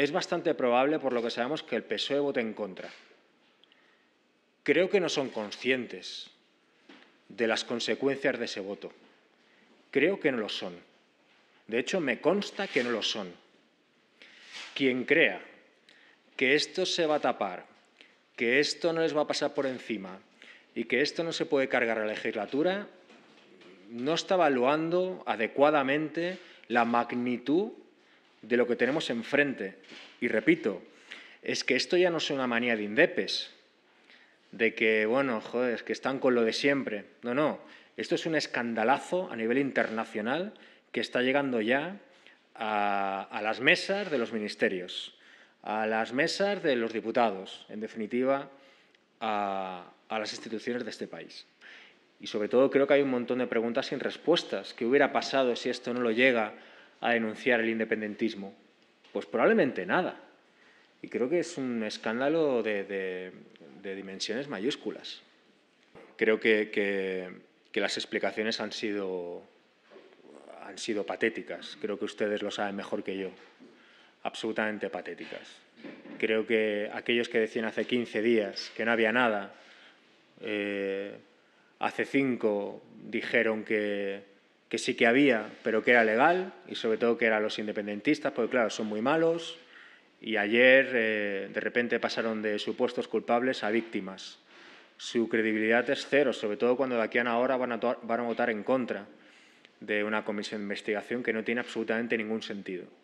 Es bastante probable, por lo que sabemos, que el PSOE vote en contra. Creo que no son conscientes de las consecuencias de ese voto. Creo que no lo son. De hecho, me consta que no lo son. Quien crea que esto se va a tapar, que esto no les va a pasar por encima y que esto no se puede cargar a la legislatura, no está evaluando adecuadamente la magnitud de lo que tenemos enfrente. Y repito, es que esto ya no es una manía de indepes, de que, bueno, joder, que están con lo de siempre. No, no, esto es un escandalazo a nivel internacional que está llegando ya a, las mesas de los ministerios, a las mesas de los diputados, en definitiva, a, a las instituciones de este país. Y sobre todo creo que hay un montón de preguntas sin respuestas. ¿Qué hubiera pasado si esto no lo llega a denunciar el independentismo? Pues probablemente nada. Y creo que es un escándalo de, dimensiones mayúsculas. Creo que, las explicaciones han sido, han sido patéticas. Creo que ustedes lo saben mejor que yo. Absolutamente patéticas. Creo que aquellos que decían hace 15 días que no había nada, eh, hace 5 dijeron que, que sí que había, pero que era legal, y sobre todo que eran los independentistas, porque claro, son muy malos, y ayer eh, de repente pasaron de supuestos culpables a víctimas. Su credibilidad es cero, sobre todo cuando de aquí a ahora van a votar en contra de una comisión de investigación que no tiene absolutamente ningún sentido.